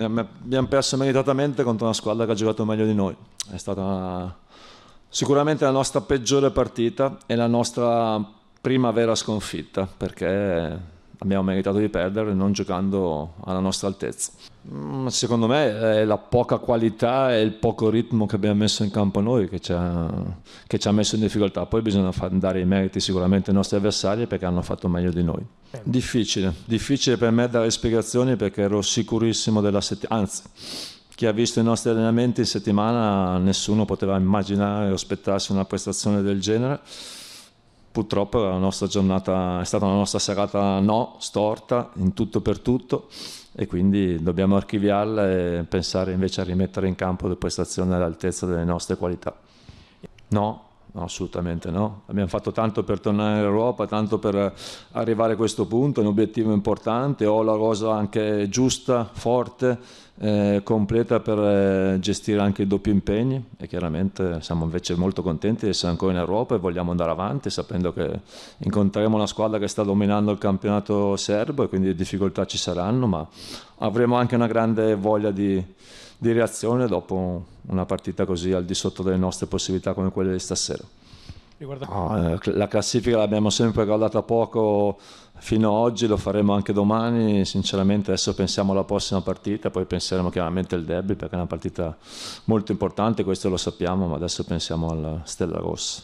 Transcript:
Eh, abbiamo perso meritatamente contro una squadra che ha giocato meglio di noi. È stata una... sicuramente la nostra peggiore partita e la nostra prima vera sconfitta perché abbiamo meritato di perdere non giocando alla nostra altezza. Mm, secondo me è la poca qualità e il poco ritmo che abbiamo messo in campo noi che ci ha, che ci ha messo in difficoltà. Poi bisogna dare i meriti sicuramente ai nostri avversari perché hanno fatto meglio di noi. Difficile, difficile per me dare spiegazioni perché ero sicurissimo della settimana, anzi chi ha visto i nostri allenamenti in settimana nessuno poteva immaginare o aspettarsi una prestazione del genere purtroppo la nostra giornata è stata una nostra serata no, storta, in tutto per tutto e quindi dobbiamo archiviarla e pensare invece a rimettere in campo le prestazioni all'altezza delle nostre qualità. No, No, assolutamente no. Abbiamo fatto tanto per tornare in Europa, tanto per eh, arrivare a questo punto, è un obiettivo importante, ho la rosa anche giusta, forte, eh, completa per eh, gestire anche i doppi impegni e chiaramente siamo invece molto contenti di essere ancora in Europa e vogliamo andare avanti sapendo che incontreremo una squadra che sta dominando il campionato serbo e quindi difficoltà ci saranno, ma avremo anche una grande voglia di di reazione dopo una partita così al di sotto delle nostre possibilità come quelle di stasera. No, eh, la classifica l'abbiamo sempre guardata poco fino ad oggi, lo faremo anche domani. Sinceramente, adesso pensiamo alla prossima partita, poi penseremo chiaramente al derby perché è una partita molto importante, questo lo sappiamo, ma adesso pensiamo alla Stella Rossa.